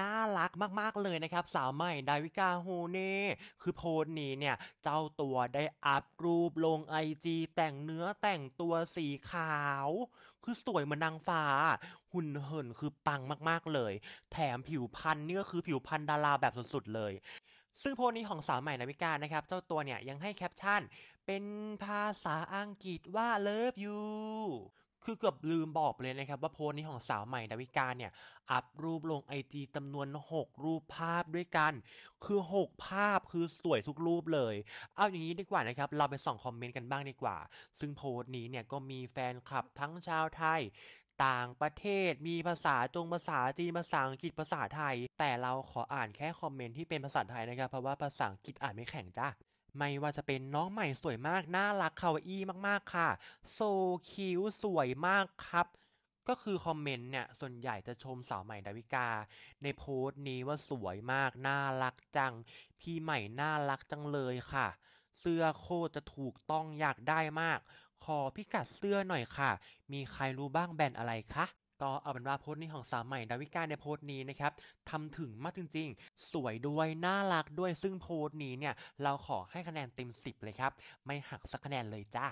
น่ารักมากๆเลยนะครับสาวใหม่ดาวิกาโฮเน่ คือโพสนี้เนี่ยเจ้าตัวได้อัพรูปลงไอจีแต่งเนื้อแต่งตัวสีขาว คือสวยเหมือนนางฟ้า หุ่นเหินคือปังมากๆเลย แถมผิวพรรณนี่ก็คือผิวพรรณดาราแบบสุดๆ เลย ซึ่งโพสนี้ของสาวใหม่นาวิกานะครับเจ้าตัวเนี่ยยังให้แคปชั่น เป็นภาษาอังกฤษว่า love you คือเกือบลืมบอกเลยนะครับว่าโพสนี้ของสาวใหม่ดาวิกาเนี่ย อัพรูปลงไอจีจำนวน 6 รูปภาพด้วยกัน คือ 6 ภาพคือสวยทุกรูปเลย เอาอย่างนี้ดีกว่านะครับ เราไปส่องคอมเมนต์กันบ้างดีกว่า ซึ่งโพสนี้เนี่ยก็มีแฟนคลับทั้งชาวไทย ต่างประเทศมีภาษาจงภาษาจีนภาษาอังกฤษภาษาไทย แต่เราขออ่านแค่คอมเมนต์ที่เป็นภาษาไทยนะครับเพราะว่าภาษาอังกฤษอ่านไม่แข็งจ้าไม่ว่าจะเป็นน้องใหม่สวยมากน่ารักคาวาอี้มากๆค่ะ โซคิวสวยมากครับ ก็คือคอมเมนต์เนี่ย ส่วนใหญ่จะชมสาวใหม่ดาวิกา ในโพสต์นี้ว่าสวยมาก น่ารักจัง พี่ใหม่น่ารักจังเลยค่ะ เสื้อโคตรจะถูกต้องอยากได้มาก ขอพิกัดเสื้อหน่อยค่ะ มีใครรู้บ้างแบรนด์อะไรคะก็เอาเป็นว่าโพสต์นี้ของสาวใหม่ดาวิกาในโพสต์นี้นะครับทำถึงมากจริงๆสวยด้วย น่ารักด้วยซึ่งโพสต์นี้เนี่ย เราขอให้คะแนนเต็ม 10 เลยครับ ไม่หักสักคะแนนเลยจ้า